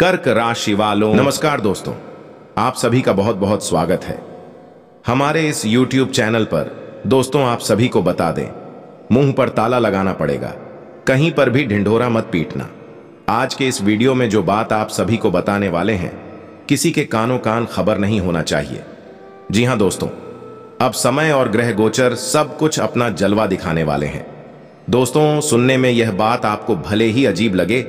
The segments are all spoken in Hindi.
कर्क राशि वालों नमस्कार दोस्तों आप सभी का बहुत बहुत स्वागत है हमारे इस YouTube चैनल पर दोस्तों आप सभी को बता दें मुंह पर ताला लगाना पड़ेगा कहीं पर भी ढिंढोरा मत पीटना आज के इस वीडियो में जो बात आप सभी को बताने वाले हैं किसी के कानों कान खबर नहीं होना चाहिए जी हाँ दोस्तों अब समय और ग्रह गोचर सब कुछ अपना जलवा दिखाने वाले हैं दोस्तों सुनने में यह बात आपको भले ही अजीब लगे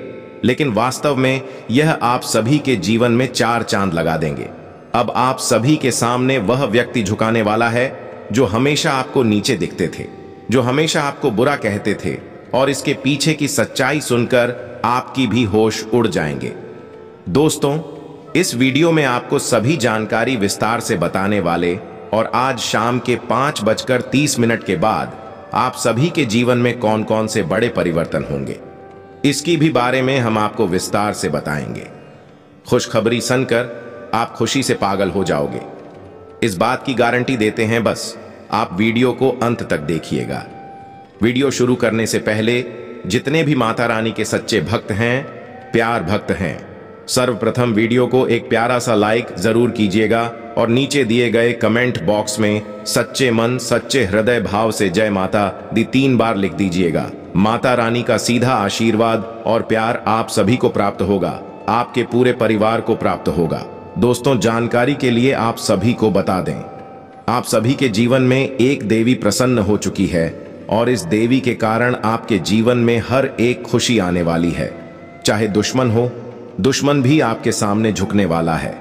लेकिन वास्तव में यह आप सभी के जीवन में चार चांद लगा देंगे अब आप सभी के सामने वह व्यक्ति झुकाने वाला है जो हमेशा आपको नीचे दिखते थे जो हमेशा आपको बुरा कहते थे और इसके पीछे की सच्चाई सुनकर आपकी भी होश उड़ जाएंगे दोस्तों इस वीडियो में आपको सभी जानकारी विस्तार से बताने वाले और आज शाम के पांच बजकर तीस मिनट के बाद आप सभी के जीवन में कौन कौन से बड़े परिवर्तन होंगे इसकी भी बारे में हम आपको विस्तार से बताएंगे खुशखबरी सुनकर आप खुशी से पागल हो जाओगे इस बात की गारंटी देते हैं बस आप वीडियो को अंत तक देखिएगा वीडियो शुरू करने से पहले जितने भी माता रानी के सच्चे भक्त हैं प्यार भक्त हैं सर्वप्रथम वीडियो को एक प्यारा सा लाइक जरूर कीजिएगा और नीचे दिए गए कमेंट बॉक्स में सच्चे मन सच्चे हृदय भाव से जय माता दी तीन बार लिख दीजिएगा माता रानी का सीधा आशीर्वाद और प्यार आप सभी को प्राप्त होगा आपके पूरे परिवार को प्राप्त होगा दोस्तों जानकारी के लिए आप सभी को बता दें आप सभी के जीवन में एक देवी प्रसन्न हो चुकी है और इस देवी के कारण आपके जीवन में हर एक खुशी आने वाली है चाहे दुश्मन हो दुश्मन भी आपके सामने झुकने वाला है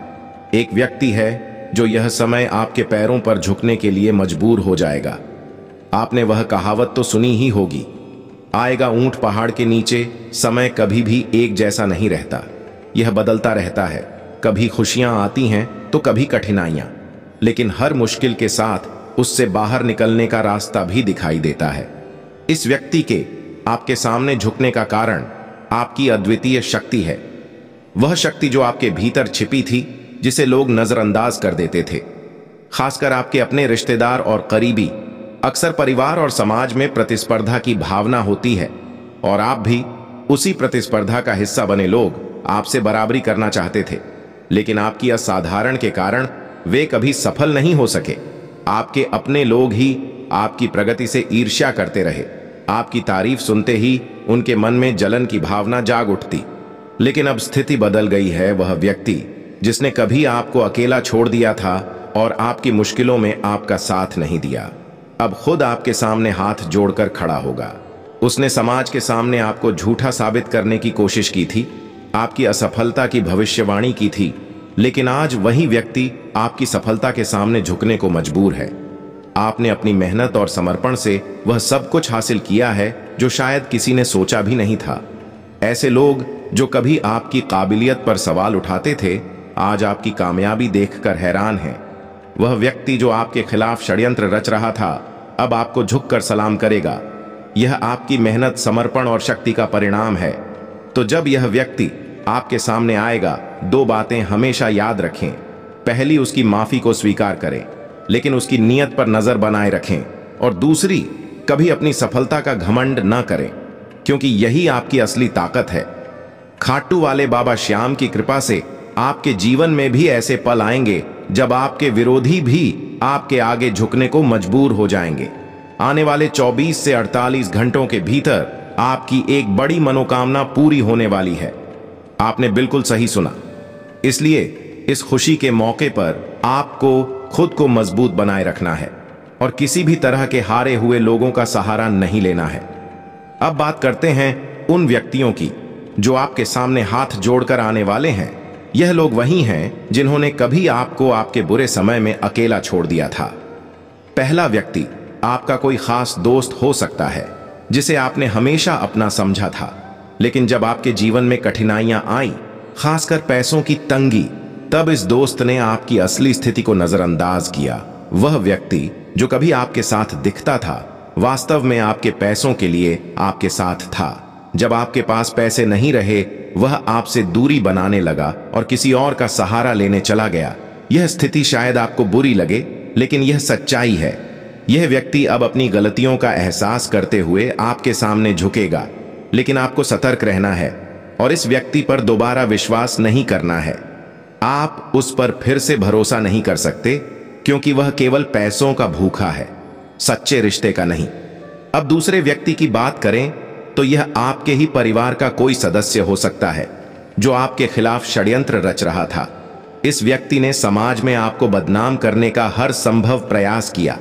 एक व्यक्ति है जो यह समय आपके पैरों पर झुकने के लिए मजबूर हो जाएगा आपने वह कहावत तो सुनी ही होगी आएगा ऊंट पहाड़ के नीचे समय कभी भी एक जैसा नहीं रहता यह बदलता रहता है कभी खुशियां आती हैं तो कभी कठिनाइयां लेकिन हर मुश्किल के साथ उससे बाहर निकलने का रास्ता भी दिखाई देता है इस व्यक्ति के आपके सामने झुकने का कारण आपकी अद्वितीय शक्ति है वह शक्ति जो आपके भीतर छिपी थी जिसे लोग नजरअंदाज कर देते थे खासकर आपके अपने रिश्तेदार और करीबी अक्सर परिवार और समाज में प्रतिस्पर्धा की भावना होती है और आप भी उसी प्रतिस्पर्धा का हिस्सा बने लोग आपसे बराबरी करना चाहते थे लेकिन आपकी असाधारण के कारण वे कभी सफल नहीं हो सके आपके अपने लोग ही आपकी प्रगति से ईर्ष्या करते रहे आपकी तारीफ सुनते ही उनके मन में जलन की भावना जाग उठती लेकिन अब स्थिति बदल गई है वह व्यक्ति जिसने कभी आपको अकेला छोड़ दिया था और आपकी मुश्किलों में आपका साथ नहीं दिया अब खुद आपके सामने हाथ जोड़कर खड़ा होगा उसने समाज के सामने आपको झूठा साबित करने की कोशिश की थी आपकी असफलता की भविष्यवाणी की थी लेकिन आज वही व्यक्ति आपकी सफलता के सामने झुकने को मजबूर है आपने अपनी मेहनत और समर्पण से वह सब कुछ हासिल किया है जो शायद किसी ने सोचा भी नहीं था ऐसे लोग जो कभी आपकी काबिलियत पर सवाल उठाते थे आज आपकी कामयाबी देखकर हैरान हैं। वह व्यक्ति जो आपके खिलाफ षड्यंत्र रच रहा था अब आपको झुककर सलाम करेगा यह आपकी मेहनत समर्पण और शक्ति का परिणाम है तो जब यह व्यक्ति आपके सामने आएगा दो बातें हमेशा याद रखें पहली उसकी माफ़ी को स्वीकार करें लेकिन उसकी नीयत पर नज़र बनाए रखें और दूसरी कभी अपनी सफलता का घमंड न करें क्योंकि यही आपकी असली ताकत है खाटू वाले बाबा श्याम की कृपा से आपके जीवन में भी ऐसे पल आएंगे जब आपके विरोधी भी आपके आगे झुकने को मजबूर हो जाएंगे आने वाले 24 से 48 घंटों के भीतर आपकी एक बड़ी मनोकामना पूरी होने वाली है आपने बिल्कुल सही सुना इसलिए इस खुशी के मौके पर आपको खुद को मजबूत बनाए रखना है और किसी भी तरह के हारे हुए लोगों का सहारा नहीं लेना है अब बात करते हैं उन व्यक्तियों की जो आपके सामने हाथ जोड़कर आने वाले हैं यह लोग वही हैं जिन्होंने कभी आपको आपके बुरे समय में अकेला छोड़ दिया था पहला व्यक्ति आपका कोई खास दोस्त हो सकता है जिसे आपने हमेशा अपना समझा था लेकिन जब आपके जीवन में कठिनाइयां आई खासकर पैसों की तंगी तब इस दोस्त ने आपकी असली स्थिति को नजरअंदाज किया वह व्यक्ति जो कभी आपके साथ दिखता था वास्तव में आपके पैसों के लिए आपके साथ था जब आपके पास पैसे नहीं रहे वह आपसे दूरी बनाने लगा और किसी और का सहारा लेने चला गया यह स्थिति शायद आपको बुरी लगे लेकिन यह सच्चाई है यह व्यक्ति अब अपनी गलतियों का एहसास करते हुए आपके सामने झुकेगा लेकिन आपको सतर्क रहना है और इस व्यक्ति पर दोबारा विश्वास नहीं करना है आप उस पर फिर से भरोसा नहीं कर सकते क्योंकि वह केवल पैसों का भूखा है सच्चे रिश्ते का नहीं अब दूसरे व्यक्ति की बात करें तो यह आपके ही परिवार का कोई सदस्य हो सकता है जो आपके खिलाफ षड्यंत्र रच रहा था इस व्यक्ति ने समाज में आपको बदनाम करने का हर संभव प्रयास किया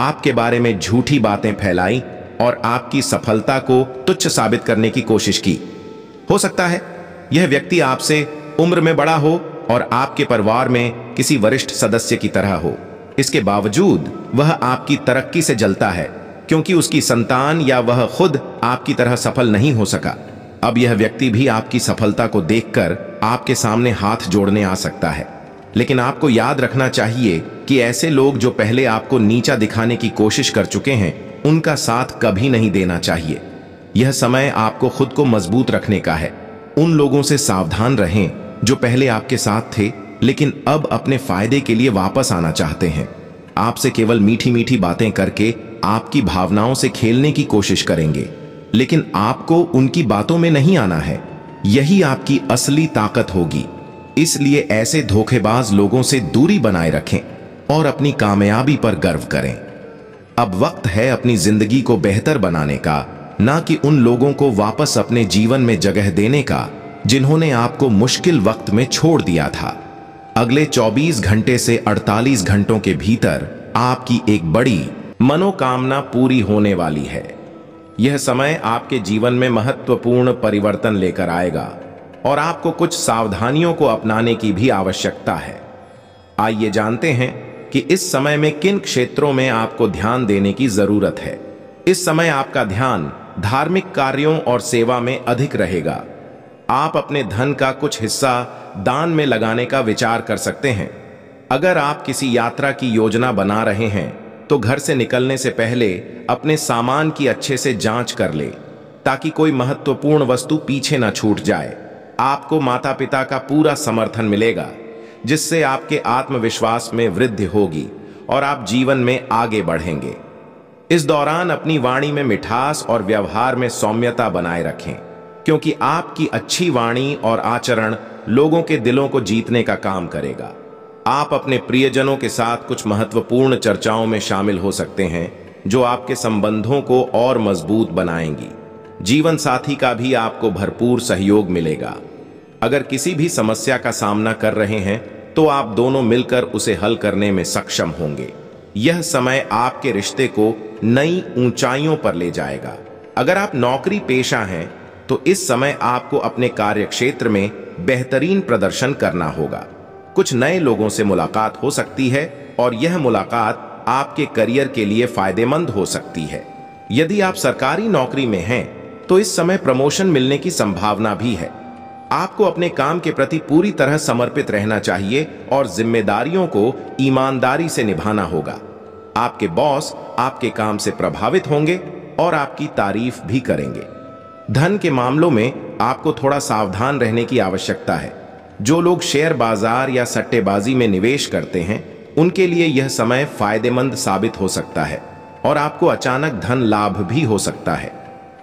आपके बारे में झूठी बातें फैलाई और आपकी सफलता को तुच्छ साबित करने की कोशिश की हो सकता है यह व्यक्ति आपसे उम्र में बड़ा हो और आपके परिवार में किसी वरिष्ठ सदस्य की तरह हो इसके बावजूद वह आपकी तरक्की से जलता है क्योंकि उसकी संतान या वह खुद आपकी तरह सफल नहीं हो सका अब यह व्यक्ति भी आपकी सफलता को देखकर आपके सामने हाथ जोड़ने आ सकता है लेकिन आपको याद रखना चाहिए कि ऐसे लोग जो पहले आपको नीचा दिखाने की कोशिश कर चुके हैं उनका साथ कभी नहीं देना चाहिए यह समय आपको खुद को मजबूत रखने का है उन लोगों से सावधान रहें जो पहले आपके साथ थे लेकिन अब अपने फायदे के लिए वापस आना चाहते हैं आपसे केवल मीठी मीठी बातें करके आपकी भावनाओं से खेलने की कोशिश करेंगे लेकिन आपको उनकी बातों में नहीं आना है यही आपकी असली ताकत होगी इसलिए ऐसे धोखेबाज लोगों से दूरी बनाए रखें और अपनी कामयाबी पर गर्व करें अब वक्त है अपनी जिंदगी को बेहतर बनाने का ना कि उन लोगों को वापस अपने जीवन में जगह देने का जिन्होंने आपको मुश्किल वक्त में छोड़ दिया था अगले 24 घंटे से 48 घंटों के भीतर आपकी एक बड़ी मनोकामना पूरी होने वाली है यह समय आपके जीवन में महत्वपूर्ण परिवर्तन लेकर आएगा और आपको कुछ सावधानियों को अपनाने की भी आवश्यकता है आइए जानते हैं कि इस समय में किन क्षेत्रों में आपको ध्यान देने की जरूरत है इस समय आपका ध्यान धार्मिक कार्यों और सेवा में अधिक रहेगा आप अपने धन का कुछ हिस्सा दान में लगाने का विचार कर सकते हैं अगर आप किसी यात्रा की योजना बना रहे हैं तो घर से निकलने से पहले अपने सामान की अच्छे से जांच कर ले ताकि कोई महत्वपूर्ण वस्तु पीछे ना छूट जाए आपको माता पिता का पूरा समर्थन मिलेगा जिससे आपके आत्मविश्वास में वृद्धि होगी और आप जीवन में आगे बढ़ेंगे इस दौरान अपनी वाणी में मिठास और व्यवहार में सौम्यता बनाए रखें क्योंकि आपकी अच्छी वाणी और आचरण लोगों के दिलों को जीतने का काम करेगा आप अपने प्रियजनों के साथ कुछ महत्वपूर्ण चर्चाओं में शामिल हो सकते हैं जो आपके संबंधों को और मजबूत बनाएंगी जीवन साथी का भी आपको भरपूर सहयोग मिलेगा अगर किसी भी समस्या का सामना कर रहे हैं तो आप दोनों मिलकर उसे हल करने में सक्षम होंगे यह समय आपके रिश्ते को नई ऊंचाइयों पर ले जाएगा अगर आप नौकरी पेशा हैं तो इस समय आपको अपने कार्य क्षेत्र में बेहतरीन प्रदर्शन करना होगा कुछ नए लोगों से मुलाकात हो सकती है और यह मुलाकात आपके करियर के लिए फायदेमंद हो सकती है यदि आप सरकारी नौकरी में हैं तो इस समय प्रमोशन मिलने की संभावना भी है आपको अपने काम के प्रति पूरी तरह समर्पित रहना चाहिए और जिम्मेदारियों को ईमानदारी से निभाना होगा आपके बॉस आपके काम से प्रभावित होंगे और आपकी तारीफ भी करेंगे धन के मामलों में आपको थोड़ा सावधान रहने की आवश्यकता है जो लोग शेयर बाजार या सट्टेबाजी में निवेश करते हैं उनके लिए यह समय फायदेमंद साबित हो सकता है और आपको अचानक धन लाभ भी हो सकता है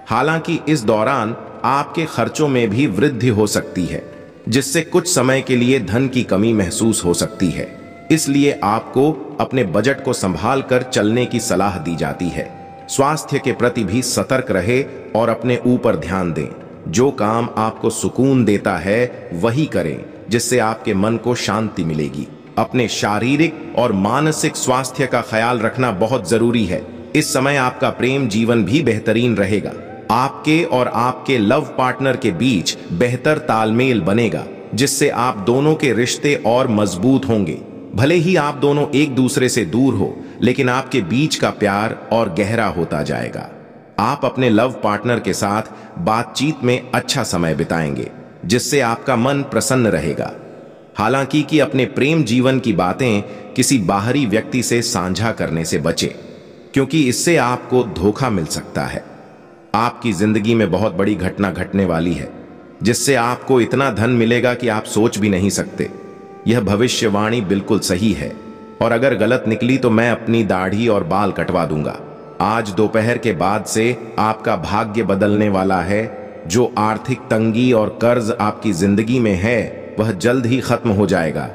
हालांकि इस दौरान आपके खर्चों में भी वृद्धि हो सकती है जिससे कुछ समय के लिए धन की कमी महसूस हो सकती है इसलिए आपको अपने बजट को संभाल कर चलने की सलाह दी जाती है स्वास्थ्य के प्रति भी सतर्क रहे और अपने ऊपर ध्यान दें जो काम आपको सुकून देता है वही करें जिससे आपके मन को शांति मिलेगी अपने शारीरिक और मानसिक स्वास्थ्य का ख्याल रखना बहुत जरूरी है इस समय आपका प्रेम जीवन भी बेहतरीन रहेगा आपके और आपके लव पार्टनर के बीच बेहतर तालमेल बनेगा जिससे आप दोनों के रिश्ते और मजबूत होंगे भले ही आप दोनों एक दूसरे से दूर हो लेकिन आपके बीच का प्यार और गहरा होता जाएगा आप अपने लव पार्टनर के साथ बातचीत में अच्छा समय बिताएंगे जिससे आपका मन प्रसन्न रहेगा हालांकि कि अपने प्रेम जीवन की बातें किसी बाहरी व्यक्ति से साझा करने से बचें क्योंकि इससे आपको धोखा मिल सकता है आपकी जिंदगी में बहुत बड़ी घटना घटने वाली है जिससे आपको इतना धन मिलेगा कि आप सोच भी नहीं सकते यह भविष्यवाणी बिल्कुल सही है और अगर गलत निकली तो मैं अपनी दाढ़ी और बाल कटवा दूंगा आज दोपहर के बाद से आपका भाग्य बदलने वाला है जो आर्थिक तंगी और कर्ज आपकी जिंदगी में है वह जल्द ही खत्म हो जाएगा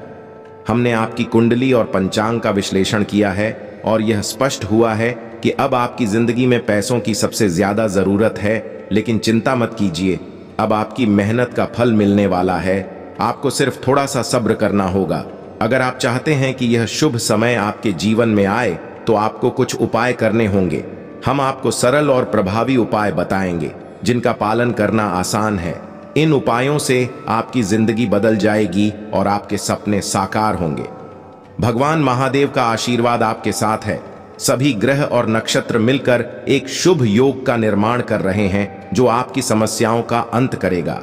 हमने आपकी कुंडली और पंचांग का विश्लेषण किया है और यह स्पष्ट हुआ है कि अब आपकी जिंदगी में पैसों की सबसे ज्यादा जरूरत है लेकिन चिंता मत कीजिए अब आपकी मेहनत का फल मिलने वाला है आपको सिर्फ थोड़ा सा सब्र करना होगा अगर आप चाहते हैं कि यह शुभ समय आपके जीवन में आए तो आपको कुछ उपाय करने होंगे हम आपको सरल और प्रभावी उपाय बताएंगे जिनका पालन करना आसान है इन उपायों से आपकी जिंदगी बदल जाएगी और आपके सपने साकार होंगे भगवान महादेव का आशीर्वाद आपके साथ है सभी ग्रह और नक्षत्र मिलकर एक शुभ योग का निर्माण कर रहे हैं जो आपकी समस्याओं का अंत करेगा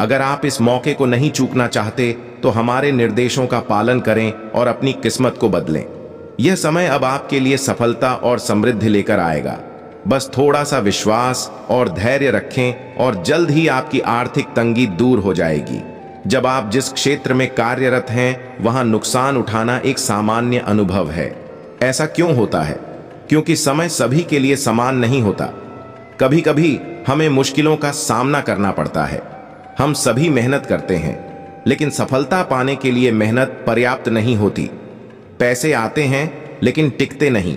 अगर आप इस मौके को नहीं चूकना चाहते तो हमारे निर्देशों का पालन करें और अपनी किस्मत को बदलें यह समय अब आपके लिए सफलता और समृद्धि लेकर आएगा बस थोड़ा सा विश्वास और धैर्य रखें और जल्द ही आपकी आर्थिक तंगी दूर हो जाएगी जब आप जिस क्षेत्र में कार्यरत हैं वहां नुकसान उठाना एक सामान्य अनुभव है ऐसा क्यों होता है क्योंकि समय सभी के लिए समान नहीं होता कभी कभी हमें मुश्किलों का सामना करना पड़ता है हम सभी मेहनत करते हैं लेकिन सफलता पाने के लिए मेहनत पर्याप्त नहीं होती पैसे आते हैं लेकिन टिकते नहीं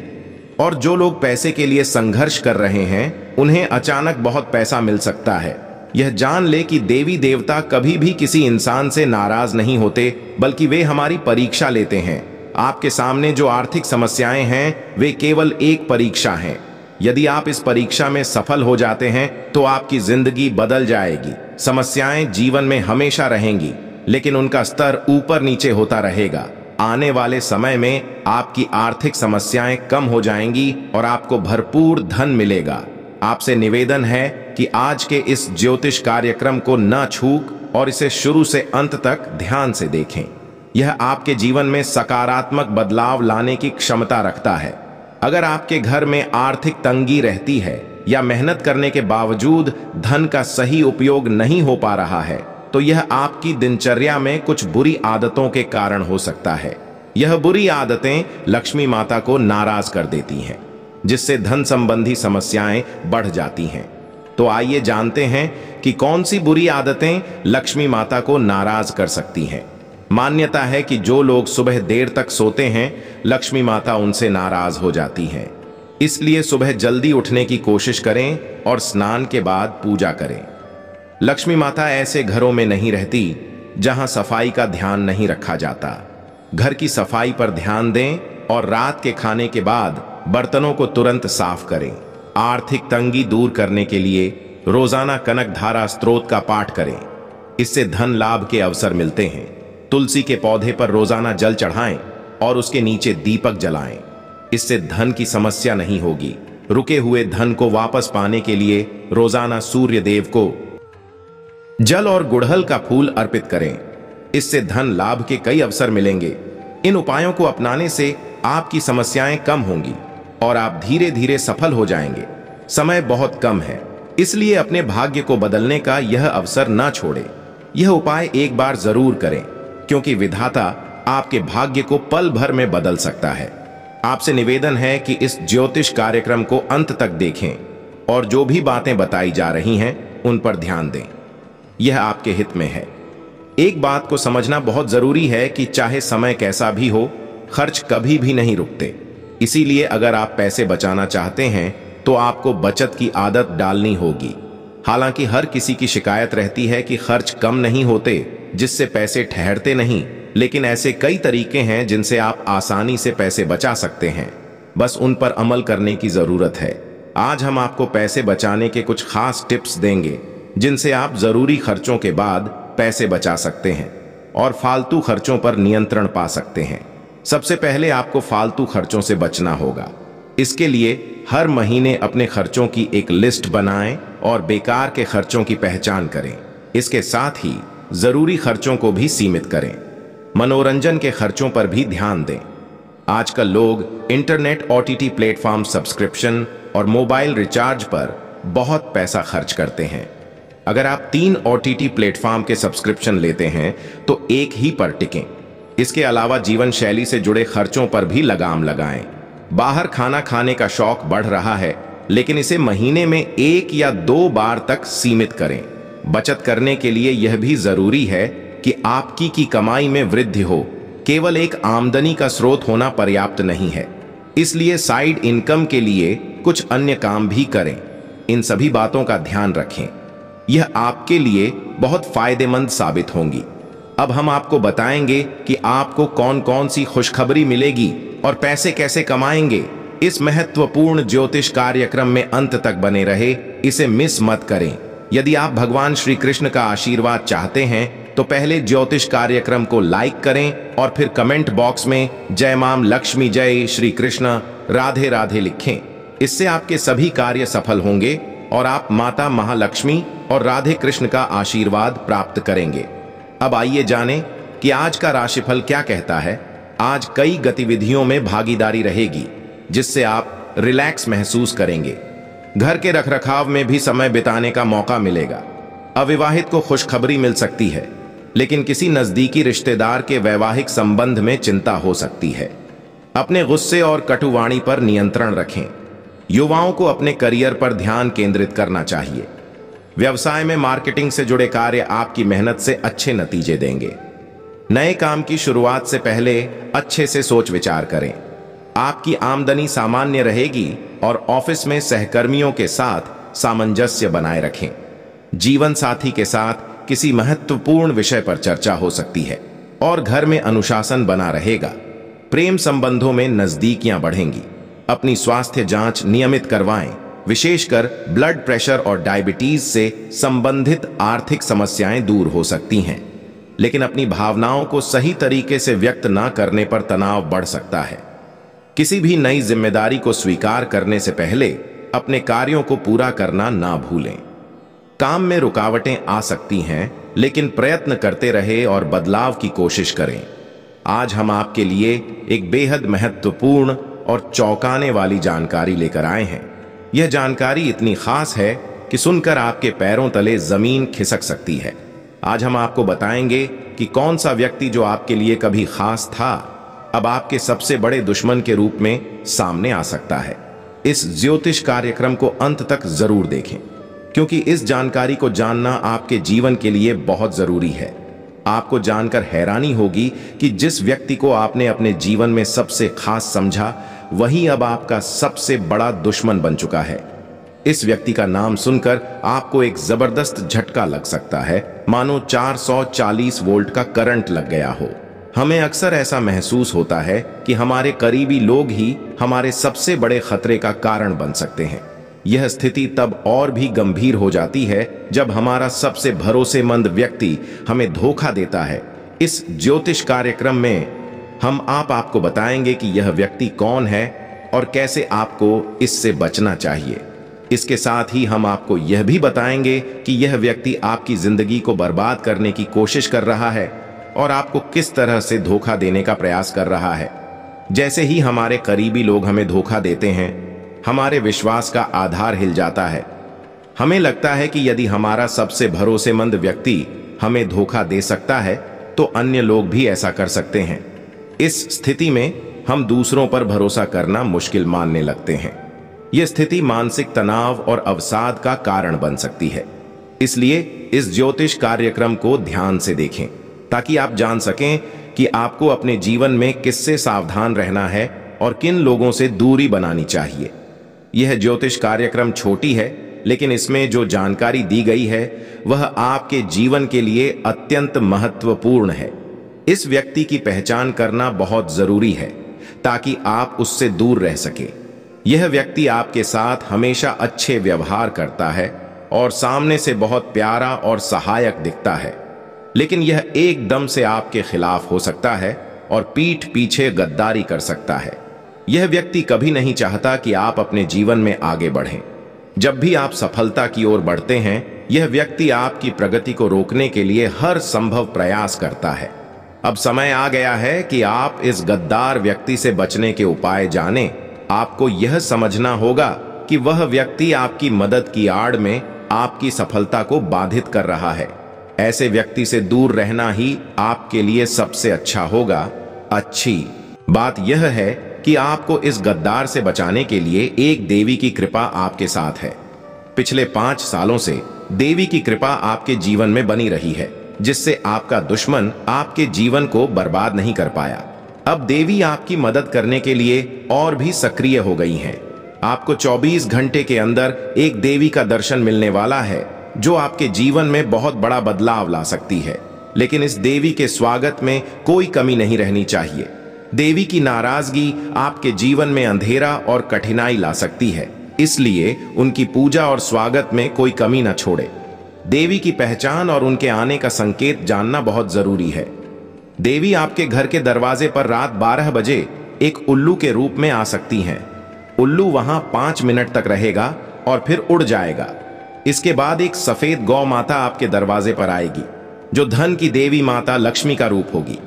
और जो लोग पैसे के लिए संघर्ष कर रहे हैं उन्हें अचानक बहुत पैसा मिल सकता है यह जान ले कि देवी देवता कभी भी किसी इंसान से नाराज नहीं होते बल्कि वे हमारी परीक्षा लेते हैं आपके सामने जो आर्थिक समस्याएं हैं वे केवल एक परीक्षा हैं यदि आप इस परीक्षा में सफल हो जाते हैं तो आपकी जिंदगी बदल जाएगी समस्याएं जीवन में हमेशा रहेंगी लेकिन उनका स्तर ऊपर नीचे होता रहेगा आने वाले समय में आपकी आर्थिक समस्याएं कम हो जाएंगी और आपको भरपूर धन मिलेगा आपसे निवेदन है कि आज के इस ज्योतिष कार्यक्रम को न छूक और इसे शुरू से अंत तक ध्यान से देखें यह आपके जीवन में सकारात्मक बदलाव लाने की क्षमता रखता है अगर आपके घर में आर्थिक तंगी रहती है या मेहनत करने के बावजूद धन का सही उपयोग नहीं हो पा रहा है तो यह आपकी दिनचर्या में कुछ बुरी आदतों के कारण हो सकता है यह बुरी आदतें लक्ष्मी माता को नाराज कर देती हैं जिससे धन संबंधी समस्याएं बढ़ जाती हैं तो आइए जानते हैं कि कौन सी बुरी आदतें लक्ष्मी माता को नाराज कर सकती हैं मान्यता है कि जो लोग सुबह देर तक सोते हैं लक्ष्मी माता उनसे नाराज हो जाती हैं इसलिए सुबह जल्दी उठने की कोशिश करें और स्नान के बाद पूजा करें लक्ष्मी माता ऐसे घरों में नहीं रहती जहां सफाई का ध्यान नहीं रखा जाता घर की सफाई पर ध्यान दें और रात के खाने के बाद बर्तनों को तुरंत साफ करें आर्थिक तंगी दूर करने के लिए रोजाना कनक धारा स्त्रोत का पाठ करें इससे धन लाभ के अवसर मिलते हैं तुलसी के पौधे पर रोजाना जल चढ़ाएं और उसके नीचे दीपक जलाएं इससे धन की समस्या नहीं होगी रुके हुए धन को वापस पाने के लिए रोजाना सूर्य देव को जल और गुड़हल का फूल अर्पित करें इससे धन लाभ के कई अवसर मिलेंगे इन उपायों को अपनाने से आपकी समस्याएं कम होंगी और आप धीरे धीरे सफल हो जाएंगे समय बहुत कम है इसलिए अपने भाग्य को बदलने का यह अवसर ना छोड़ें। यह उपाय एक बार जरूर करें क्योंकि विधाता आपके भाग्य को पल भर में बदल सकता है आपसे निवेदन है कि इस ज्योतिष कार्यक्रम को अंत तक देखें और जो भी बातें बताई जा रही हैं उन पर ध्यान दें यह आपके हित में है एक बात को समझना बहुत जरूरी है कि चाहे समय कैसा भी हो खर्च कभी भी नहीं रुकते इसीलिए अगर आप पैसे बचाना चाहते हैं तो आपको बचत की आदत डालनी होगी हालांकि हर किसी की शिकायत रहती है कि खर्च कम नहीं होते जिससे पैसे ठहरते नहीं लेकिन ऐसे कई तरीके हैं जिनसे आप आसानी से पैसे बचा सकते हैं बस उन पर अमल करने की ज़रूरत है आज हम आपको पैसे बचाने के कुछ खास टिप्स देंगे जिनसे आप ज़रूरी खर्चों के बाद पैसे बचा सकते हैं और फालतू खर्चों पर नियंत्रण पा सकते हैं सबसे पहले आपको फालतू खर्चों से बचना होगा इसके लिए हर महीने अपने खर्चों की एक लिस्ट बनाएं और बेकार के खर्चों की पहचान करें इसके साथ ही ज़रूरी खर्चों को भी सीमित करें मनोरंजन के खर्चों पर भी ध्यान दें आजकल लोग internet O T platform subscription और मोबाइल रिचार्ज पर बहुत पैसा खर्च करते हैं अगर आप तीन ओ टी प्लेटफॉर्म के सब्सक्रिप्शन लेते हैं तो एक ही पर टिकें इसके अलावा जीवन शैली से जुड़े खर्चों पर भी लगाम लगाएं बाहर खाना खाने का शौक बढ़ रहा है लेकिन इसे महीने में एक या दो बार तक सीमित करें बचत करने के लिए यह भी जरूरी है कि आपकी की कमाई में वृद्धि हो केवल एक आमदनी का स्रोत होना पर्याप्त नहीं है इसलिए साइड इनकम के लिए कुछ अन्य काम भी करें इन सभी बातों का ध्यान रखें यह आपके लिए बहुत फायदेमंद साबित होंगी अब हम आपको बताएंगे कि आपको कौन कौन सी खुशखबरी मिलेगी और पैसे कैसे कमाएंगे इस महत्वपूर्ण ज्योतिष कार्यक्रम में अंत तक बने रहे इसे मिस मत करें यदि आप भगवान श्री कृष्ण का आशीर्वाद चाहते हैं तो पहले ज्योतिष कार्यक्रम को लाइक करें और फिर कमेंट बॉक्स में जय माम लक्ष्मी जय श्री कृष्ण राधे राधे लिखें इससे आपके सभी कार्य सफल होंगे और आप माता महालक्ष्मी और राधे कृष्ण का आशीर्वाद प्राप्त करेंगे अब आइए जानें कि आज का राशिफल क्या कहता है आज कई गतिविधियों में भागीदारी रहेगी जिससे आप रिलैक्स महसूस करेंगे घर के रखरखाव में भी समय बिताने का मौका मिलेगा अविवाहित को खुशखबरी मिल सकती है लेकिन किसी नजदीकी रिश्तेदार के वैवाहिक संबंध में चिंता हो सकती है अपने गुस्से और कटुवाणी पर नियंत्रण रखें युवाओं को अपने करियर पर ध्यान केंद्रित करना चाहिए व्यवसाय में मार्केटिंग से जुड़े कार्य आपकी मेहनत से अच्छे नतीजे देंगे नए काम की शुरुआत से पहले अच्छे से सोच विचार करें आपकी आमदनी सामान्य रहेगी और ऑफिस में सहकर्मियों के साथ सामंजस्य बनाए रखें जीवन साथी के साथ किसी महत्वपूर्ण विषय पर चर्चा हो सकती है और घर में अनुशासन बना रहेगा प्रेम संबंधों में नजदीकियां बढ़ेंगी अपनी स्वास्थ्य जांच नियमित करवाएं विशेषकर ब्लड प्रेशर और डायबिटीज से संबंधित आर्थिक समस्याएं दूर हो सकती हैं लेकिन अपनी भावनाओं को सही तरीके से व्यक्त ना करने पर तनाव बढ़ सकता है किसी भी नई जिम्मेदारी को स्वीकार करने से पहले अपने कार्यों को पूरा करना ना भूलें काम में रुकावटें आ सकती हैं लेकिन प्रयत्न करते रहे और बदलाव की कोशिश करें आज हम आपके लिए एक बेहद महत्वपूर्ण और चौंकाने वाली जानकारी लेकर आए हैं यह जानकारी इतनी खास है कि सुनकर आपके पैरों तले जमीन खिसक सकती है आज हम आपको बताएंगे कि कौन सा व्यक्ति जो आपके लिए कभी खास था अब आपके सबसे बड़े दुश्मन के रूप में सामने आ सकता है इस ज्योतिष कार्यक्रम को अंत तक जरूर देखें क्योंकि इस जानकारी को जानना आपके जीवन के लिए बहुत जरूरी है आपको जानकर हैरानी होगी कि जिस व्यक्ति को आपने अपने जीवन में सबसे खास समझा वही अब आपका सबसे बड़ा दुश्मन बन चुका है इस व्यक्ति का नाम सुनकर आपको एक जबरदस्त झटका लग सकता है मानो 440 वोल्ट का करंट लग गया हो हमें अक्सर ऐसा महसूस होता है कि हमारे करीबी लोग ही हमारे सबसे बड़े खतरे का कारण बन सकते हैं यह स्थिति तब और भी गंभीर हो जाती है जब हमारा सबसे भरोसेमंद व्यक्ति हमें धोखा देता है इस ज्योतिष कार्यक्रम में हम आप आपको बताएंगे कि यह व्यक्ति कौन है और कैसे आपको इससे बचना चाहिए इसके साथ ही हम आपको यह भी बताएंगे कि यह व्यक्ति आपकी जिंदगी को बर्बाद करने की कोशिश कर रहा है और आपको किस तरह से धोखा देने का प्रयास कर रहा है जैसे ही हमारे करीबी लोग हमें धोखा देते हैं हमारे विश्वास का आधार हिल जाता है हमें लगता है कि यदि हमारा सबसे भरोसेमंद व्यक्ति हमें धोखा दे सकता है तो अन्य लोग भी ऐसा कर सकते हैं इस स्थिति में हम दूसरों पर भरोसा करना मुश्किल मानने लगते हैं यह स्थिति मानसिक तनाव और अवसाद का कारण बन सकती है इसलिए इस ज्योतिष कार्यक्रम को ध्यान से देखें ताकि आप जान सकें कि आपको अपने जीवन में किससे सावधान रहना है और किन लोगों से दूरी बनानी चाहिए यह ज्योतिष कार्यक्रम छोटी है लेकिन इसमें जो जानकारी दी गई है वह आपके जीवन के लिए अत्यंत महत्वपूर्ण है इस व्यक्ति की पहचान करना बहुत जरूरी है ताकि आप उससे दूर रह सके यह व्यक्ति आपके साथ हमेशा अच्छे व्यवहार करता है और सामने से बहुत प्यारा और सहायक दिखता है लेकिन यह एकदम से आपके खिलाफ हो सकता है और पीठ पीछे गद्दारी कर सकता है यह व्यक्ति कभी नहीं चाहता कि आप अपने जीवन में आगे बढ़ें जब भी आप सफलता की ओर बढ़ते हैं यह व्यक्ति आपकी प्रगति को रोकने के लिए हर संभव प्रयास करता है अब समय आ गया है कि आप इस गद्दार व्यक्ति से बचने के उपाय जानें। आपको यह समझना होगा कि वह व्यक्ति आपकी मदद की आड़ में आपकी सफलता को बाधित कर रहा है ऐसे व्यक्ति से दूर रहना ही आपके लिए सबसे अच्छा होगा अच्छी बात यह है कि आपको इस गद्दार से बचाने के लिए एक देवी की कृपा आपके साथ है पिछले पांच सालों से देवी की कृपा आपके जीवन में बनी रही है जिससे आपका दुश्मन आपके जीवन को बर्बाद नहीं कर पाया अब देवी आपकी मदद करने के लिए और भी सक्रिय हो गई हैं। आपको 24 घंटे के अंदर एक देवी का दर्शन मिलने वाला है जो आपके जीवन में बहुत बड़ा बदलाव ला सकती है लेकिन इस देवी के स्वागत में कोई कमी नहीं रहनी चाहिए देवी की नाराजगी आपके जीवन में अंधेरा और कठिनाई ला सकती है इसलिए उनकी पूजा और स्वागत में कोई कमी ना छोड़े देवी की पहचान और उनके आने का संकेत जानना बहुत जरूरी है देवी आपके घर के दरवाजे पर रात 12 बजे एक उल्लू के रूप में आ सकती हैं उल्लू वहां पांच मिनट तक रहेगा और फिर उड़ जाएगा इसके बाद एक सफेद गौ माता आपके दरवाजे पर आएगी जो धन की देवी माता लक्ष्मी का रूप होगी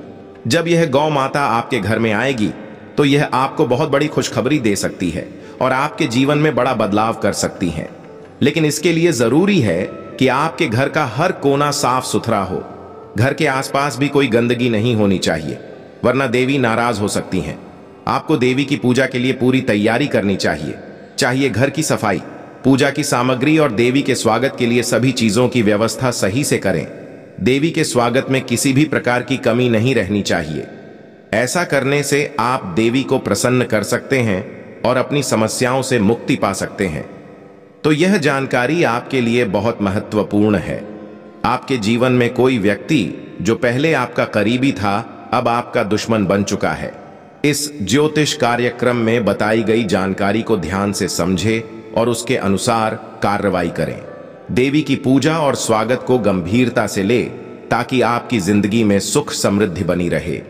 जब यह गौ माता आपके घर में आएगी तो यह आपको बहुत बड़ी खुशखबरी दे सकती है और आपके जीवन में बड़ा बदलाव कर सकती है लेकिन इसके लिए जरूरी है कि आपके घर का हर कोना साफ सुथरा हो घर के आसपास भी कोई गंदगी नहीं होनी चाहिए वरना देवी नाराज हो सकती हैं आपको देवी की पूजा के लिए पूरी तैयारी करनी चाहिए चाहिए घर की सफाई पूजा की सामग्री और देवी के स्वागत के लिए सभी चीजों की व्यवस्था सही से करें देवी के स्वागत में किसी भी प्रकार की कमी नहीं रहनी चाहिए ऐसा करने से आप देवी को प्रसन्न कर सकते हैं और अपनी समस्याओं से मुक्ति पा सकते हैं तो यह जानकारी आपके लिए बहुत महत्वपूर्ण है आपके जीवन में कोई व्यक्ति जो पहले आपका करीबी था अब आपका दुश्मन बन चुका है इस ज्योतिष कार्यक्रम में बताई गई जानकारी को ध्यान से समझे और उसके अनुसार कार्रवाई करें देवी की पूजा और स्वागत को गंभीरता से ले ताकि आपकी जिंदगी में सुख समृद्धि बनी रहे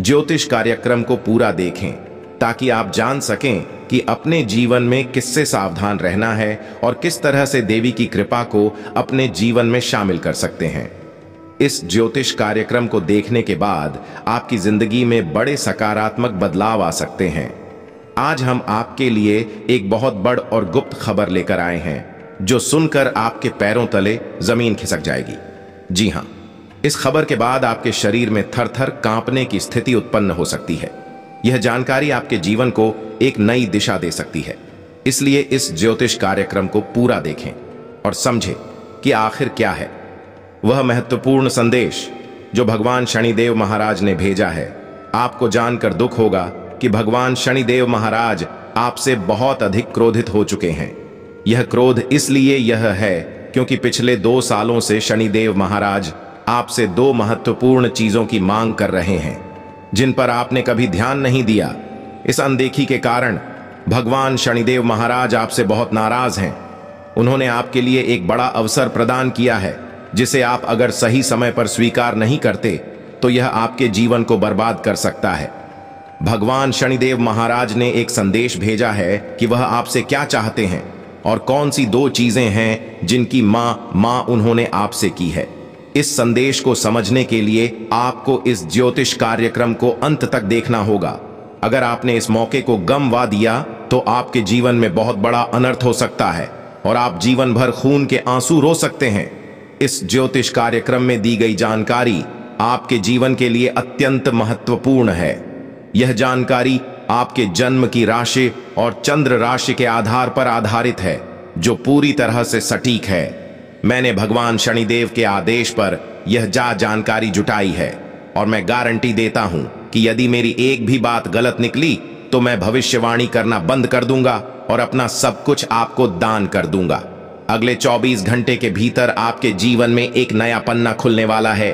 ज्योतिष कार्यक्रम को पूरा देखें ताकि आप जान सकें कि अपने जीवन में किससे सावधान रहना है और किस तरह से देवी की कृपा को अपने जीवन में शामिल कर सकते हैं इस ज्योतिष कार्यक्रम को देखने के बाद आपकी जिंदगी में बड़े सकारात्मक बदलाव आ सकते हैं आज हम आपके लिए एक बहुत बड़ और गुप्त खबर लेकर आए हैं जो सुनकर आपके पैरों तले जमीन खिसक जाएगी जी हाँ इस खबर के बाद आपके शरीर में थर थर कांपने की स्थिति उत्पन्न हो सकती है यह जानकारी आपके जीवन को एक नई दिशा दे सकती है इसलिए इस ज्योतिष कार्यक्रम को पूरा देखें और समझें कि आखिर क्या है वह महत्वपूर्ण संदेश जो भगवान शनिदेव महाराज ने भेजा है आपको जानकर दुख होगा कि भगवान शनिदेव महाराज आपसे बहुत अधिक क्रोधित हो चुके हैं यह क्रोध इसलिए यह है क्योंकि पिछले दो सालों से शनिदेव महाराज आपसे दो महत्वपूर्ण चीजों की मांग कर रहे हैं जिन पर आपने कभी ध्यान नहीं दिया इस अनदेखी के कारण भगवान शनिदेव महाराज आपसे बहुत नाराज हैं उन्होंने आपके लिए एक बड़ा अवसर प्रदान किया है जिसे आप अगर सही समय पर स्वीकार नहीं करते तो यह आपके जीवन को बर्बाद कर सकता है भगवान शनिदेव महाराज ने एक संदेश भेजा है कि वह आपसे क्या चाहते हैं और कौन सी दो चीजें हैं जिनकी मां मां उन्होंने आपसे की है इस संदेश को समझने के लिए आपको इस ज्योतिष कार्यक्रम को अंत तक देखना होगा अगर आपने इस मौके को गमवा दिया तो आपके जीवन में बहुत बड़ा अनर्थ हो सकता है और आप जीवन भर खून के आंसू रो सकते हैं इस ज्योतिष कार्यक्रम में दी गई जानकारी आपके जीवन के लिए अत्यंत महत्वपूर्ण है यह जानकारी आपके जन्म की राशि और चंद्र राशि के आधार पर आधारित है जो पूरी तरह से सटीक है मैंने भगवान शनिदेव के आदेश पर यह जा जानकारी जुटाई है और मैं गारंटी देता हूं कि यदि मेरी एक भी बात गलत निकली तो मैं भविष्यवाणी करना बंद कर दूंगा और अपना सब कुछ आपको दान कर दूंगा अगले 24 घंटे के भीतर आपके जीवन में एक नया पन्ना खुलने वाला है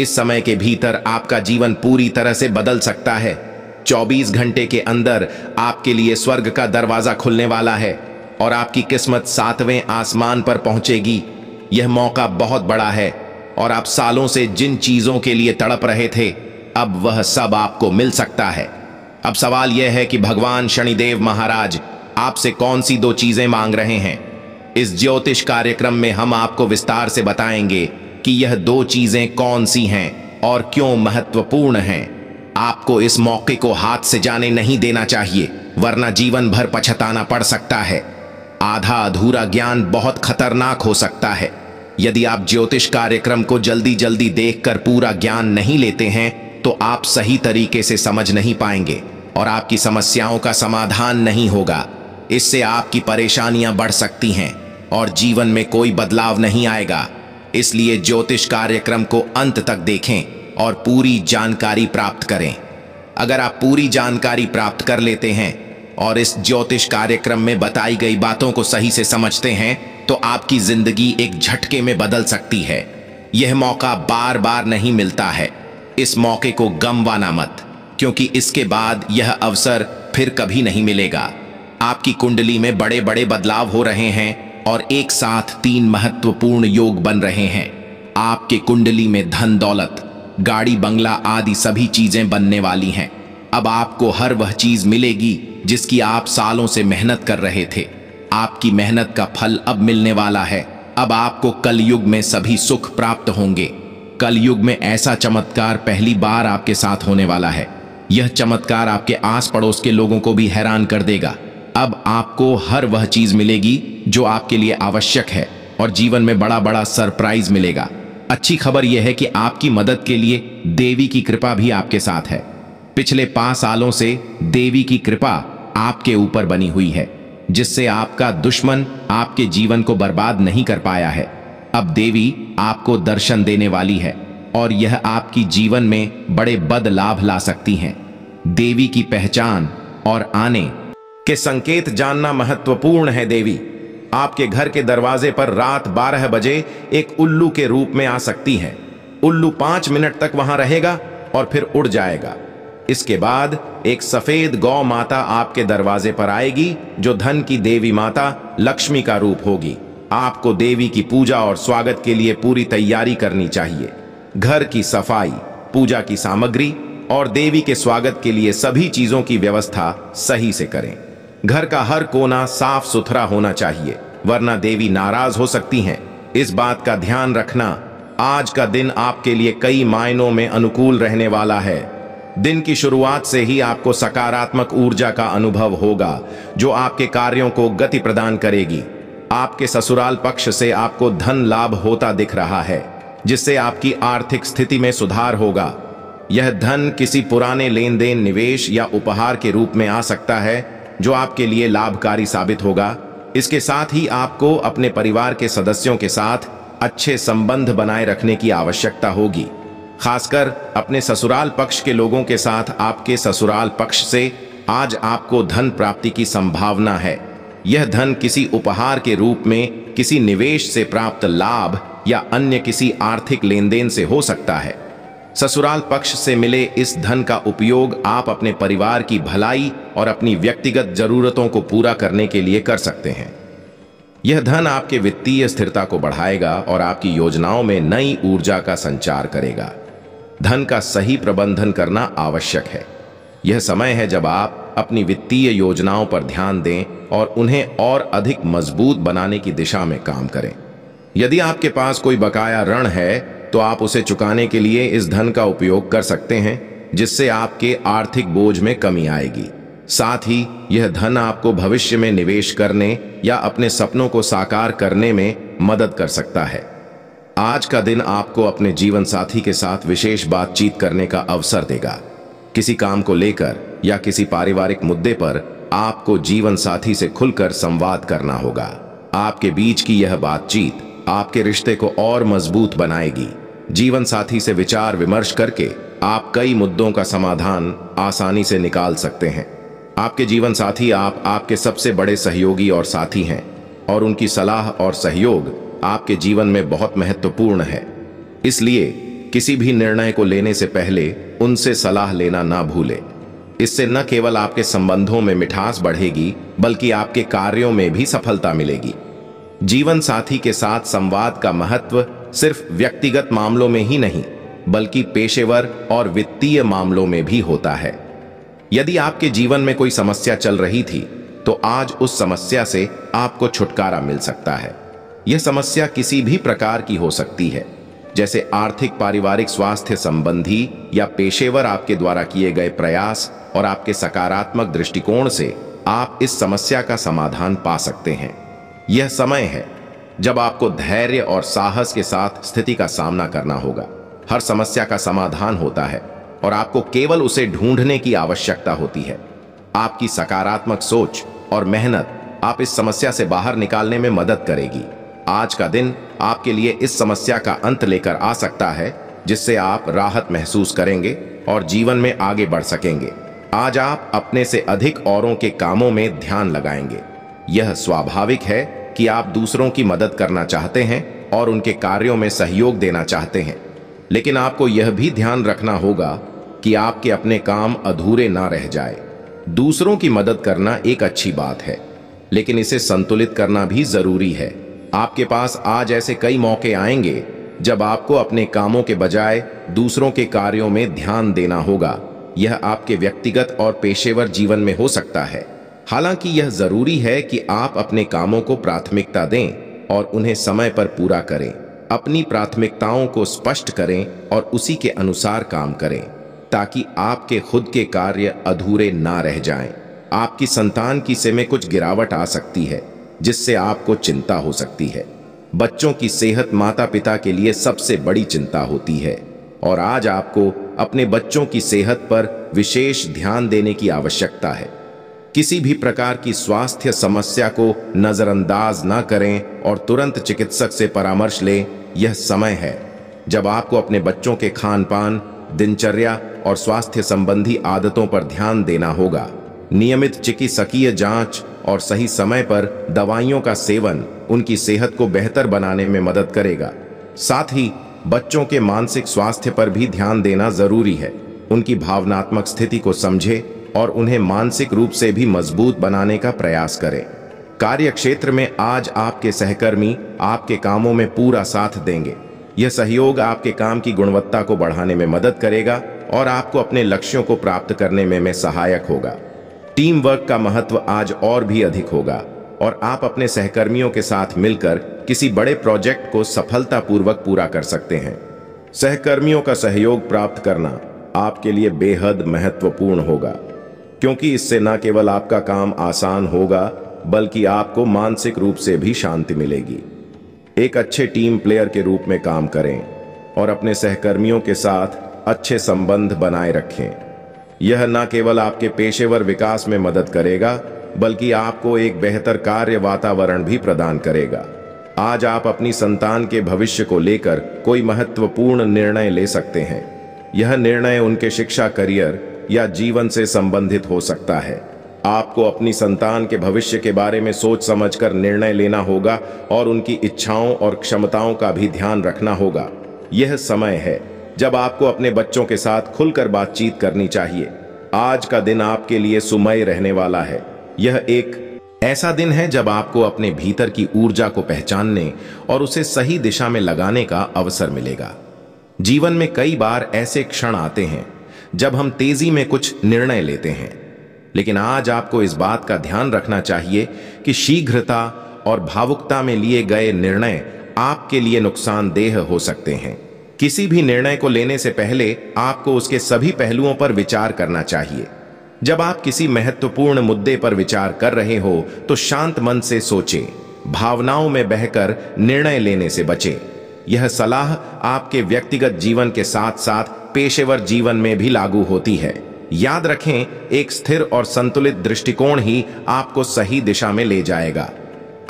इस समय के भीतर आपका जीवन पूरी तरह से बदल सकता है 24 घंटे के अंदर आपके लिए स्वर्ग का दरवाजा खुलने वाला है और आपकी किस्मत सातवें आसमान पर पहुंचेगी यह मौका बहुत बड़ा है और आप सालों से जिन चीजों के लिए तड़प रहे थे अब वह सब आपको मिल सकता है अब सवाल यह है कि भगवान शनिदेव महाराज आपसे कौन सी दो चीजें मांग रहे हैं इस ज्योतिष कार्यक्रम में हम आपको विस्तार से बताएंगे कि यह दो चीजें कौन सी हैं और क्यों महत्वपूर्ण हैं आपको इस मौके को हाथ से जाने नहीं देना चाहिए वरना जीवन भर पछताना पड़ सकता है आधा अधूरा ज्ञान बहुत खतरनाक हो सकता है यदि आप ज्योतिष कार्यक्रम को जल्दी जल्दी देखकर पूरा ज्ञान नहीं लेते हैं तो आप सही तरीके से समझ नहीं पाएंगे और आपकी समस्याओं का समाधान नहीं होगा इससे आपकी परेशानियां बढ़ सकती हैं और जीवन में कोई बदलाव नहीं आएगा इसलिए ज्योतिष कार्यक्रम को अंत तक देखें और पूरी जानकारी प्राप्त करें अगर आप पूरी जानकारी प्राप्त कर लेते हैं और इस ज्योतिष कार्यक्रम में बताई गई बातों को सही से समझते हैं तो आपकी जिंदगी एक झटके में बदल सकती है यह मौका बार बार नहीं मिलता है इस मौके को गमवाना मत क्योंकि इसके बाद यह अवसर फिर कभी नहीं मिलेगा आपकी कुंडली में बड़े बड़े बदलाव हो रहे हैं और एक साथ तीन महत्वपूर्ण योग बन रहे हैं आपके कुंडली में धन दौलत गाड़ी बंगला आदि सभी चीजें बनने वाली हैं अब आपको हर वह चीज मिलेगी जिसकी आप सालों से मेहनत कर रहे थे आपकी मेहनत का फल अब मिलने वाला है अब आपको कलयुग में सभी सुख प्राप्त होंगे कलयुग में ऐसा चमत्कार पहली बार आपके साथ होने वाला है यह चमत्कार आपके आस पड़ोस के लोगों को भी हैरान कर देगा अब आपको हर वह चीज मिलेगी जो आपके लिए आवश्यक है और जीवन में बड़ा बड़ा सरप्राइज मिलेगा अच्छी खबर यह है कि आपकी मदद के लिए देवी की कृपा भी आपके साथ है पिछले पांच सालों से देवी की कृपा आपके ऊपर बनी हुई है जिससे आपका दुश्मन आपके जीवन को बर्बाद नहीं कर पाया है अब देवी आपको दर्शन देने वाली है और यह आपकी जीवन में बड़े बदलाव ला सकती हैं देवी की पहचान और आने के संकेत जानना महत्वपूर्ण है देवी आपके घर के दरवाजे पर रात 12 बजे एक उल्लू के रूप में आ सकती है उल्लू पांच मिनट तक वहां रहेगा और फिर उड़ जाएगा इसके बाद एक सफेद गौ माता आपके दरवाजे पर आएगी जो धन की देवी माता लक्ष्मी का रूप होगी आपको देवी की पूजा और स्वागत के लिए पूरी तैयारी करनी चाहिए घर की सफाई पूजा की सामग्री और देवी के स्वागत के लिए सभी चीजों की व्यवस्था सही से करें घर का हर कोना साफ सुथरा होना चाहिए वरना देवी नाराज हो सकती हैं इस बात का ध्यान रखना आज का दिन आपके लिए कई मायनों में अनुकूल रहने वाला है दिन की शुरुआत से ही आपको सकारात्मक ऊर्जा का अनुभव होगा जो आपके कार्यों को गति प्रदान करेगी आपके ससुराल पक्ष से आपको धन लाभ होता दिख रहा है जिससे आपकी आर्थिक स्थिति में सुधार होगा यह धन किसी पुराने लेन देन निवेश या उपहार के रूप में आ सकता है जो आपके लिए लाभकारी साबित होगा इसके साथ ही आपको अपने परिवार के सदस्यों के साथ अच्छे संबंध बनाए रखने की आवश्यकता होगी खासकर अपने ससुराल पक्ष के लोगों के साथ आपके ससुराल पक्ष से आज आपको धन प्राप्ति की संभावना है यह धन किसी उपहार के रूप में किसी निवेश से प्राप्त लाभ या अन्य किसी आर्थिक लेन देन से हो सकता है ससुराल पक्ष से मिले इस धन का उपयोग आप अपने परिवार की भलाई और अपनी व्यक्तिगत जरूरतों को पूरा करने के लिए कर सकते हैं यह धन आपके वित्तीय स्थिरता को बढ़ाएगा और आपकी योजनाओं में नई ऊर्जा का संचार करेगा धन का सही प्रबंधन करना आवश्यक है यह समय है जब आप अपनी वित्तीय योजनाओं पर ध्यान दें और उन्हें और अधिक मजबूत बनाने की दिशा में काम करें यदि आपके पास कोई बकाया ऋण है तो आप उसे चुकाने के लिए इस धन का उपयोग कर सकते हैं जिससे आपके आर्थिक बोझ में कमी आएगी साथ ही यह धन आपको भविष्य में निवेश करने या अपने सपनों को साकार करने में मदद कर सकता है आज का दिन आपको अपने जीवन साथी के साथ विशेष बातचीत करने का अवसर देगा किसी काम को लेकर या किसी पारिवारिक मुद्दे पर आपको जीवन साथी से खुलकर संवाद करना होगा आपके बीच की यह बातचीत आपके रिश्ते को और मजबूत बनाएगी जीवन साथी से विचार विमर्श करके आप कई मुद्दों का समाधान आसानी से निकाल सकते हैं आपके जीवन साथी आप आपके सबसे बड़े सहयोगी और साथी हैं और उनकी सलाह और सहयोग आपके जीवन में बहुत महत्वपूर्ण है इसलिए किसी भी निर्णय को लेने से पहले उनसे सलाह लेना ना भूलें इससे न केवल आपके संबंधों में मिठास बढ़ेगी बल्कि आपके कार्यों में भी सफलता मिलेगी जीवन साथी के साथ संवाद का महत्व सिर्फ व्यक्तिगत मामलों में ही नहीं बल्कि पेशेवर और वित्तीय मामलों में भी होता है यदि आपके जीवन में कोई समस्या चल रही थी तो आज उस समस्या से आपको छुटकारा मिल सकता है यह समस्या किसी भी प्रकार की हो सकती है जैसे आर्थिक पारिवारिक स्वास्थ्य संबंधी या पेशेवर आपके द्वारा किए गए प्रयास और आपके सकारात्मक दृष्टिकोण से आप इस समस्या का समाधान पा सकते हैं यह समय है जब आपको धैर्य और साहस के साथ स्थिति का सामना करना होगा हर समस्या का समाधान होता है और आपको केवल उसे ढूंढने की आवश्यकता होती है आपकी सकारात्मक सोच और मेहनत आप इस समस्या से बाहर निकालने में मदद करेगी आज का दिन आपके लिए इस समस्या का अंत लेकर आ सकता है जिससे आप राहत महसूस करेंगे और जीवन में आगे बढ़ सकेंगे आज आप अपने से अधिक औरों के कामों में ध्यान लगाएंगे यह स्वाभाविक है कि आप दूसरों की मदद करना चाहते हैं और उनके कार्यों में सहयोग देना चाहते हैं लेकिन आपको यह भी ध्यान रखना होगा कि आपके अपने काम अधूरे ना रह जाए दूसरों की मदद करना एक अच्छी बात है लेकिन इसे संतुलित करना भी जरूरी है आपके पास आज ऐसे कई मौके आएंगे जब आपको अपने कामों के बजाय दूसरों के कार्यों में ध्यान देना होगा यह आपके व्यक्तिगत और पेशेवर जीवन में हो सकता है हालांकि यह जरूरी है कि आप अपने कामों को प्राथमिकता दें और उन्हें समय पर पूरा करें अपनी प्राथमिकताओं को स्पष्ट करें और उसी के अनुसार काम करें ताकि आपके खुद के कार्य अधूरे ना रह जाएं। आपकी संतान की से में कुछ गिरावट आ सकती है जिससे आपको चिंता हो सकती है बच्चों की सेहत माता पिता के लिए सबसे बड़ी चिंता होती है और आज आपको अपने बच्चों की सेहत पर विशेष ध्यान देने की आवश्यकता है किसी भी प्रकार की स्वास्थ्य समस्या को नज़रअंदाज ना करें और तुरंत चिकित्सक से परामर्श लें यह समय है जब आपको अपने बच्चों के खान पान दिनचर्या और स्वास्थ्य संबंधी आदतों पर ध्यान देना होगा नियमित चिकित्सकीय जांच और सही समय पर दवाइयों का सेवन उनकी सेहत को बेहतर बनाने में मदद करेगा साथ ही बच्चों के मानसिक स्वास्थ्य पर भी ध्यान देना जरूरी है उनकी भावनात्मक स्थिति को समझें और उन्हें मानसिक रूप से भी मजबूत बनाने का प्रयास करें कार्य क्षेत्र में आज आपके सहकर्मी आपके कामों में पूरा साथ देंगे यह सहयोग आपके काम की गुणवत्ता को बढ़ाने में मदद करेगा और आपको अपने लक्ष्यों को प्राप्त करने में, में सहायक होगा टीम वर्क का महत्व आज और भी अधिक होगा और आप अपने सहकर्मियों के साथ मिलकर किसी बड़े प्रोजेक्ट को सफलतापूर्वक पूरा कर सकते हैं सहकर्मियों का सहयोग प्राप्त करना आपके लिए बेहद महत्वपूर्ण होगा क्योंकि इससे न केवल आपका काम आसान होगा बल्कि आपको मानसिक रूप से भी शांति मिलेगी एक अच्छे टीम प्लेयर के रूप में काम करें और अपने सहकर्मियों के साथ अच्छे संबंध बनाए रखें यह न केवल आपके पेशेवर विकास में मदद करेगा बल्कि आपको एक बेहतर कार्य वातावरण भी प्रदान करेगा आज आप अपनी संतान के भविष्य को लेकर कोई महत्वपूर्ण निर्णय ले सकते हैं यह निर्णय उनके शिक्षा करियर या जीवन से संबंधित हो सकता है आपको अपनी संतान के भविष्य के बारे में सोच समझकर निर्णय लेना होगा और उनकी इच्छाओं और क्षमताओं का भी ध्यान रखना होगा यह समय है जब आपको अपने बच्चों के साथ खुलकर बातचीत करनी चाहिए आज का दिन आपके लिए सुमय रहने वाला है यह एक ऐसा दिन है जब आपको अपने भीतर की ऊर्जा को पहचानने और उसे सही दिशा में लगाने का अवसर मिलेगा जीवन में कई बार ऐसे क्षण आते हैं जब हम तेजी में कुछ निर्णय लेते हैं लेकिन आज आपको इस बात का ध्यान रखना चाहिए कि शीघ्रता और भावुकता में लिए गए निर्णय आपके लिए नुकसानदेह हो सकते हैं किसी भी निर्णय को लेने से पहले आपको उसके सभी पहलुओं पर विचार करना चाहिए जब आप किसी महत्वपूर्ण मुद्दे पर विचार कर रहे हो तो शांत मन से सोचें भावनाओं में बहकर निर्णय लेने से बचें यह सलाह आपके व्यक्तिगत जीवन के साथ साथ पेशेवर जीवन में भी लागू होती है याद रखें एक स्थिर और संतुलित दृष्टिकोण ही आपको सही दिशा में ले जाएगा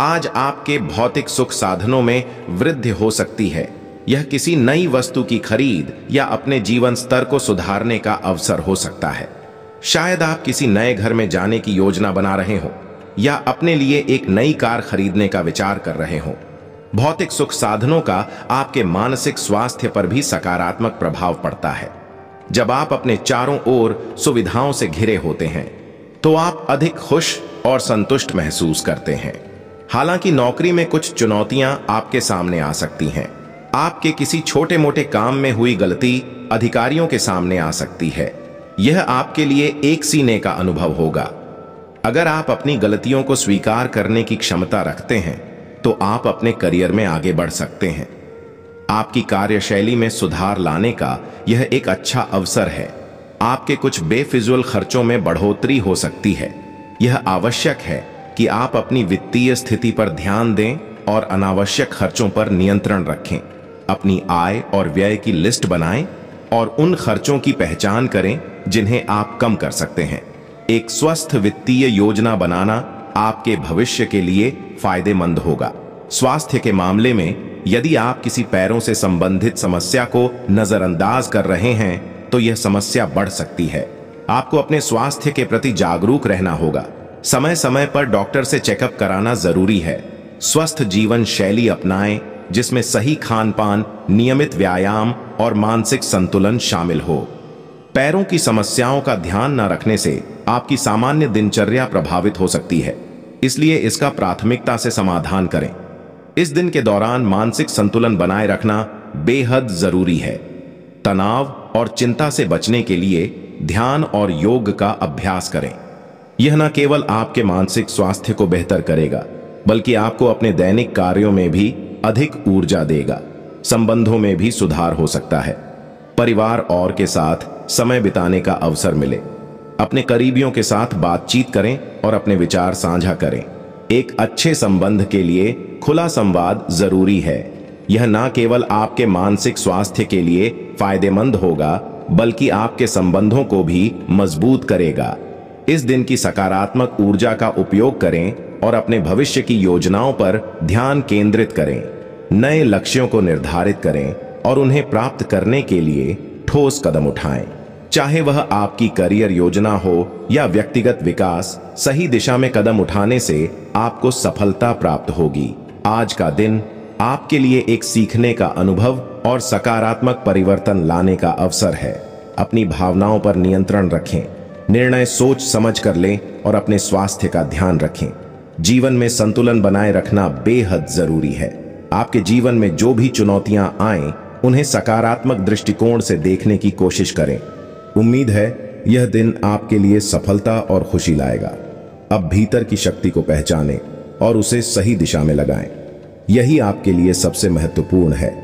आज आपके भौतिक सुख साधनों में वृद्धि हो सकती है यह किसी नई वस्तु की खरीद या अपने जीवन स्तर को सुधारने का अवसर हो सकता है शायद आप किसी नए घर में जाने की योजना बना रहे हो या अपने लिए एक नई कार खरीदने का विचार कर रहे हो भौतिक सुख साधनों का आपके मानसिक स्वास्थ्य पर भी सकारात्मक प्रभाव पड़ता है जब आप अपने चारों ओर सुविधाओं से घिरे होते हैं तो आप अधिक खुश और संतुष्ट महसूस करते हैं हालांकि नौकरी में कुछ चुनौतियां आपके सामने आ सकती हैं आपके किसी छोटे मोटे काम में हुई गलती अधिकारियों के सामने आ सकती है यह आपके लिए एक सीने का अनुभव होगा अगर आप अपनी गलतियों को स्वीकार करने की क्षमता रखते हैं तो आप अपने करियर में आगे बढ़ सकते हैं आपकी कार्यशैली में सुधार लाने का यह एक अच्छा अवसर है आपके कुछ बेफिजुअल खर्चों में बढ़ोतरी हो सकती है यह आवश्यक है कि आप अपनी वित्तीय स्थिति पर ध्यान दें और अनावश्यक खर्चों पर नियंत्रण रखें अपनी आय और व्यय की लिस्ट बनाएं और उन खर्चों की पहचान करें जिन्हें आप कम कर सकते हैं एक स्वस्थ वित्तीय योजना बनाना आपके भविष्य के लिए फायदेमंद होगा स्वास्थ्य के मामले में यदि आप किसी पैरों से संबंधित समस्या को नजरअंदाज कर रहे हैं तो यह समस्या बढ़ सकती है आपको अपने स्वास्थ्य के प्रति जागरूक रहना होगा समय समय पर डॉक्टर से चेकअप कराना जरूरी है स्वस्थ जीवन शैली अपनाएं जिसमें सही खान पान नियमित व्यायाम और मानसिक संतुलन शामिल हो पैरों की समस्याओं का ध्यान न रखने से आपकी सामान्य दिनचर्या प्रभावित हो सकती है इसलिए इसका प्राथमिकता से समाधान करें इस दिन के दौरान मानसिक संतुलन बनाए रखना बेहद जरूरी है तनाव और चिंता से बचने के लिए ध्यान और योग का अभ्यास करें यह न केवल आपके मानसिक स्वास्थ्य को बेहतर करेगा बल्कि आपको अपने दैनिक कार्यों में भी अधिक ऊर्जा देगा संबंधों में भी सुधार हो सकता है परिवार और के साथ समय बिताने का अवसर मिले अपने करीबियों के साथ बातचीत करें और अपने विचार साझा करें एक अच्छे संबंध के लिए खुला संवाद जरूरी है यह न केवल आपके मानसिक स्वास्थ्य के लिए फायदेमंद होगा बल्कि आपके संबंधों को भी मजबूत करेगा इस दिन की सकारात्मक ऊर्जा का उपयोग करें और अपने भविष्य की योजनाओं पर ध्यान केंद्रित करें नए लक्ष्यों को निर्धारित करें और उन्हें प्राप्त करने के लिए ठोस कदम उठाएं चाहे वह आपकी करियर योजना हो या व्यक्तिगत विकास सही दिशा में कदम उठाने से आपको सफलता प्राप्त होगी आज का दिन आपके लिए एक सीखने का अनुभव और सकारात्मक परिवर्तन लाने का अवसर है अपनी भावनाओं पर नियंत्रण रखें निर्णय सोच समझ कर लें और अपने स्वास्थ्य का ध्यान रखें जीवन में संतुलन बनाए रखना बेहद जरूरी है आपके जीवन में जो भी चुनौतियां आए उन्हें सकारात्मक दृष्टिकोण से देखने की कोशिश करें उम्मीद है यह दिन आपके लिए सफलता और खुशी लाएगा अब भीतर की शक्ति को पहचानें और उसे सही दिशा में लगाएं। यही आपके लिए सबसे महत्वपूर्ण है